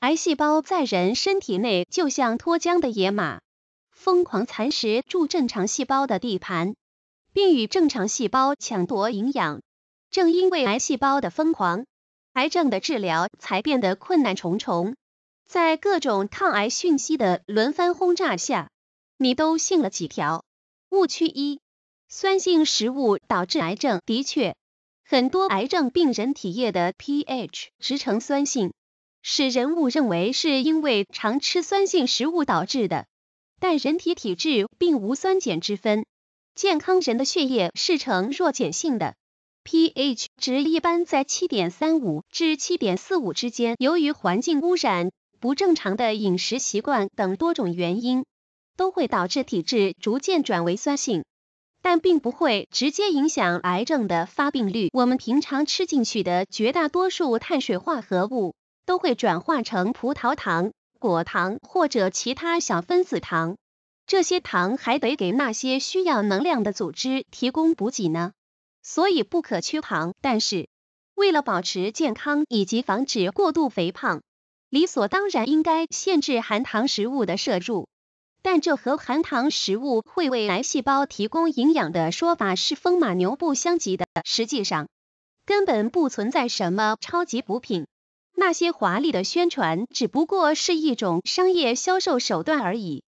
癌细胞在人身体内就像脱缰的野马，疯狂蚕食住正常细胞的地盘，并与正常细胞抢夺营养。正因为癌细胞的疯狂，癌症的治疗才变得困难重重。在各种抗癌讯息的轮番轰炸下，你都信了几条？误区一：酸性食物导致癌症。的确，很多癌症病人体液的 pH 值呈酸性。使人误认为是因为常吃酸性食物导致的，但人体体质并无酸碱之分，健康人的血液是呈弱碱性的，pH 值一般在七点三五至七点四五之间。由于环境污染、不正常的饮食习惯等多种原因，都会导致体质逐渐转为酸性，但并不会直接影响癌症的发病率。我们平常吃进去的绝大多数碳水化合物。都会转化成葡萄糖、果糖或者其他小分子糖，这些糖还得给那些需要能量的组织提供补给呢。所以不可缺糖。但是，为了保持健康以及防止过度肥胖，理所当然应该限制含糖食物的摄入。但这和含糖食物会为癌细胞提供营养的说法是风马牛不相及的。实际上，根本不存在什么超级补品。那些华丽的宣传只不过是一种商业销售手段而已，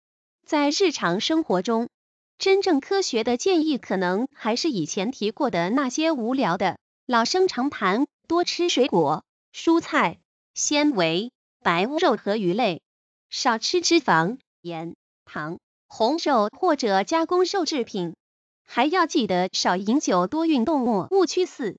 在日常生活中，真正科学的建议可能还是以前提过的那些无聊的老生常谈：多吃水果、蔬菜、纤维、白肉、和鱼类，少吃脂肪、盐、糖、红肉或者加工肉制品，还要记得少饮酒、多运动。误区四。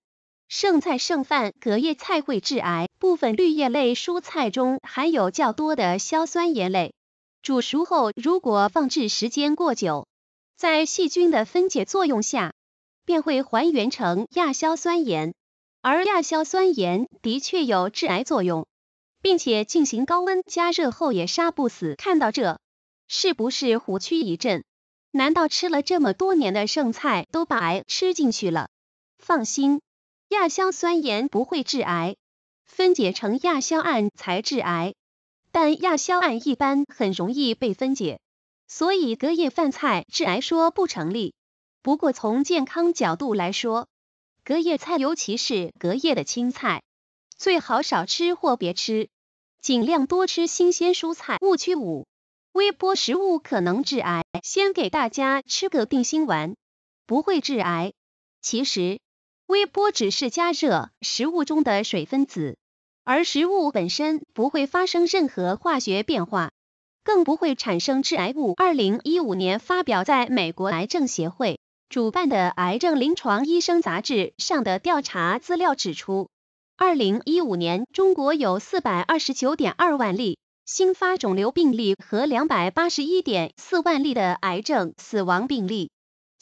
剩菜剩饭隔夜菜会致癌，部分绿叶类蔬菜中含有较多的硝酸盐类，煮熟后如果放置时间过久，在细菌的分解作用下，便会还原成亚硝酸盐，而亚硝酸盐的确有致癌作用，并且进行高温加热后也杀不死。看到这，是不是虎躯一震？难道吃了这么多年的剩菜都把癌吃进去了？放心。亚硝酸盐不会致癌，分解成亚硝胺才致癌，但亚硝胺一般很容易被分解，所以隔夜饭菜致癌说不成立。不过从健康角度来说，隔夜菜，尤其是隔夜的青菜，最好少吃或别吃，尽量多吃新鲜蔬菜。误区五，微波食物可能致癌。先给大家吃个定心丸，不会致癌。其实。微波只是加热食物中的水分子，而食物本身不会发生任何化学变化，更不会产生致癌物。二零一五年发表在美国癌症协会主办的《癌症临床医生杂志》上的调查资料指出，二零一五年中国有四百二十九点二万例新发肿瘤病例和两百八十一点四万例的癌症死亡病例。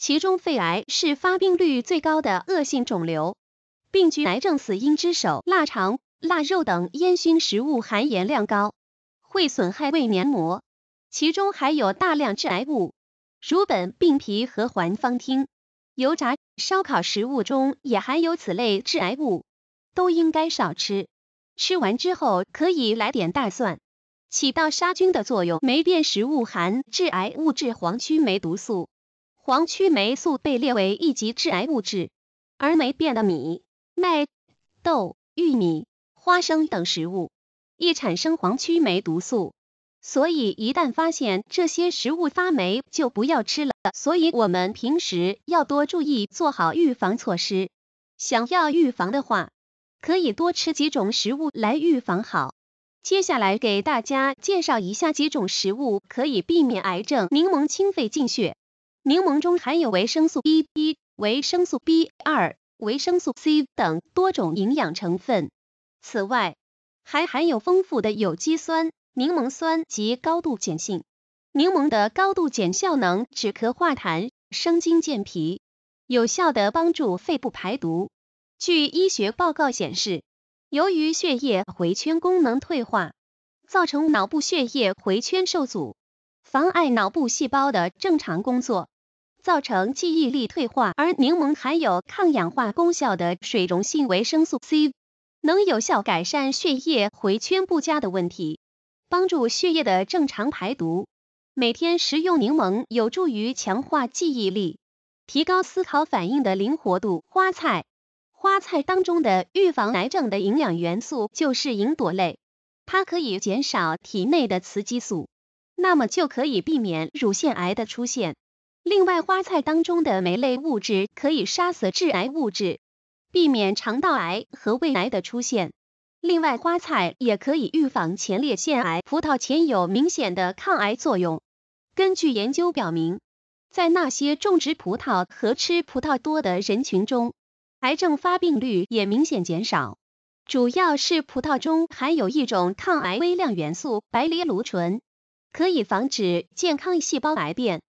其中，肺癌是发病率最高的恶性肿瘤，病居癌症死因之首。腊肠、腊肉等烟熏食物含盐量高，会损害胃黏膜，其中含有大量致癌物，如苯并芘和环芳烃。油炸、烧烤食物中也含有此类致癌物，都应该少吃。吃完之后可以来点大蒜，起到杀菌的作用。霉变食物含致癌物质黄曲霉毒素。黄曲霉素被列为一级致癌物质，而霉变的米、麦、豆、玉米、花生等食物易产生黄曲霉毒素，所以一旦发现这些食物发霉，就不要吃了。所以我们平时要多注意，做好预防措施。想要预防的话，可以多吃几种食物来预防好。接下来给大家介绍一下几种食物可以避免癌症：柠檬清肺进血。柠檬中含有维生素 B 一、维生素 B 二、维生素 C 等多种营养成分，此外，还含有丰富的有机酸柠檬酸及高度碱性。柠檬的高度碱效能止咳化痰、生津健脾，有效的帮助肺部排毒。据医学报告显示，由于血液回圈功能退化，造成脑部血液回圈受阻。妨碍脑部细胞的正常工作，造成记忆力退化。而柠檬含有抗氧化功效的水溶性维生素 C，能有效改善血液回圈不佳的问题，帮助血液的正常排毒。每天食用柠檬有助于强化记忆力，提高思考反应的灵活度。花菜，花菜当中的预防癌症的营养元素就是吲哚类，它可以减少体内的雌激素。那么就可以避免乳腺癌的出现。另外，花菜当中的酶类物质可以杀死致癌物质，避免肠道癌和胃癌的出现。另外，花菜也可以预防前列腺癌。葡萄前有明显的抗癌作用。根据研究表明，在那些种植葡萄和吃葡萄多的人群中，癌症发病率也明显减少。主要是葡萄中含有一种抗癌微量元素白藜芦醇。可以防止健康细胞癌变，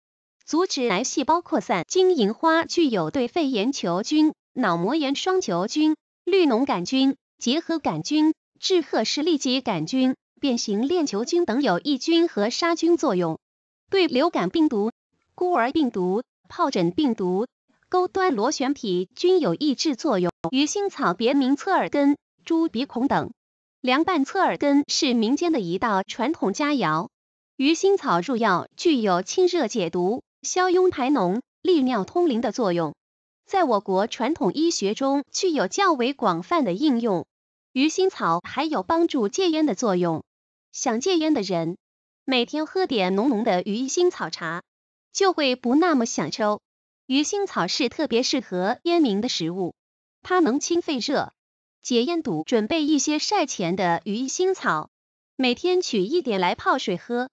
阻止癌细胞扩散。金银花具有对肺炎球菌、脑膜炎双球菌、绿脓杆菌、结核杆菌、致褐氏痢疾杆菌、变形链球菌等有抑菌和杀菌作用，对流感病毒、孤儿病毒、疱疹病毒、钩端螺旋体均有抑制作用。鱼腥草别名侧耳根、猪鼻孔等，凉拌侧耳根是民间的一道传统佳肴。鱼腥草入药，具有清热解毒、消痈排脓、利尿通淋的作用，在我国传统医学中具有较为广泛的应用。鱼腥草还有帮助戒烟的作用，想戒烟的人，每天喝点浓浓的鱼腥草茶，就会不那么想抽。鱼腥草是特别适合烟民的食物，它能清肺热、解烟毒。准备一些晒前的鱼腥草，每天取一点来泡水喝。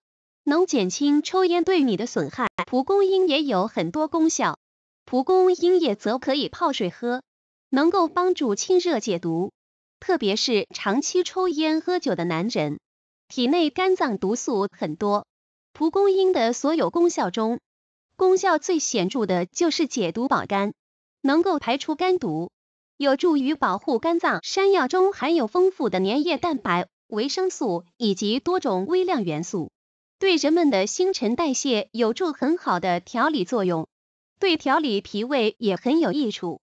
能减轻抽烟对你的损害。蒲公英也有很多功效，蒲公英叶则可以泡水喝，能够帮助清热解毒。特别是长期抽烟喝酒的男人，体内肝脏毒素很多。蒲公英的所有功效中，功效最显著的就是解毒保肝，能够排出肝毒，有助于保护肝脏。山药中含有丰富的粘液蛋白、维生素以及多种微量元素。对人们的新陈代谢有助很好的调理作用，对调理脾胃也很有益处。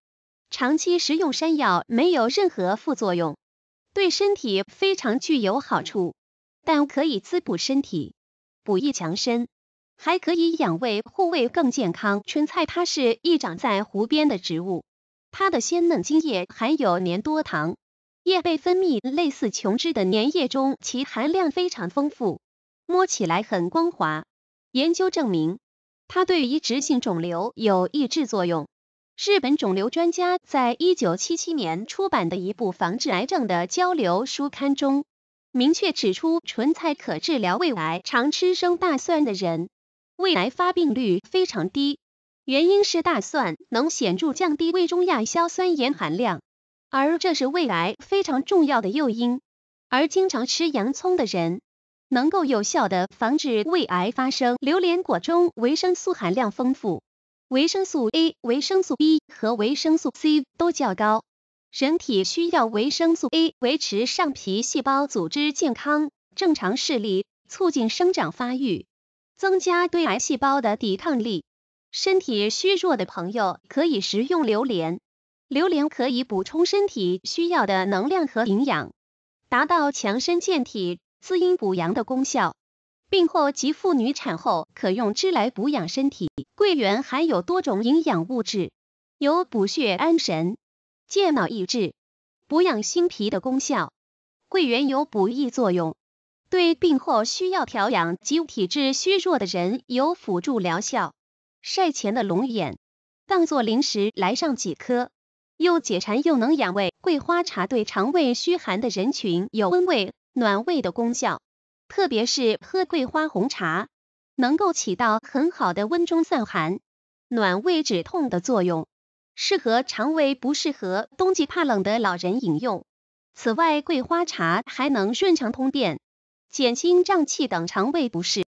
长期食用山药没有任何副作用，对身体非常具有好处，但可以滋补身体，补益强身，还可以养胃护胃更健康。春菜它是一长在湖边的植物，它的鲜嫩茎叶含有黏多糖，叶背分泌类似琼脂的粘液中，其含量非常丰富。摸起来很光滑。研究证明，它对移植性肿瘤有抑制作用。日本肿瘤专家在一九七七年出版的一部防治癌症的交流书刊中，明确指出，纯菜可治疗胃癌。常吃生大蒜的人，胃癌发病率非常低，原因是大蒜能显著降低胃中亚硝酸盐含量，而这是胃癌非常重要的诱因。而经常吃洋葱的人，能够有效的防止胃癌发生。榴莲果中维生素含量丰富，维生素 A、维生素 B 和维生素 C 都较高。人体需要维生素 A 维持上皮细胞组织健康、正常视力、促进生长发育、增加对癌细胞的抵抗力。身体虚弱的朋友可以食用榴莲。榴莲可以补充身体需要的能量和营养，达到强身健体。滋阴补阳的功效，病后及妇女产后可用之来补养身体。桂圆含有多种营养物质，有补血安神、健脑益智、补养心脾的功效。桂圆有补益作用，对病后需要调养及体质虚弱的人有辅助疗效。晒前的龙眼，当做零食来上几颗，又解馋又能养胃。桂花茶对肠胃虚寒的人群有温胃。暖胃的功效，特别是喝桂花红茶，能够起到很好的温中散寒、暖胃止痛的作用，适合肠胃不适合冬季怕冷的老人饮用。此外，桂花茶还能润肠通便，减轻胀气等肠胃不适。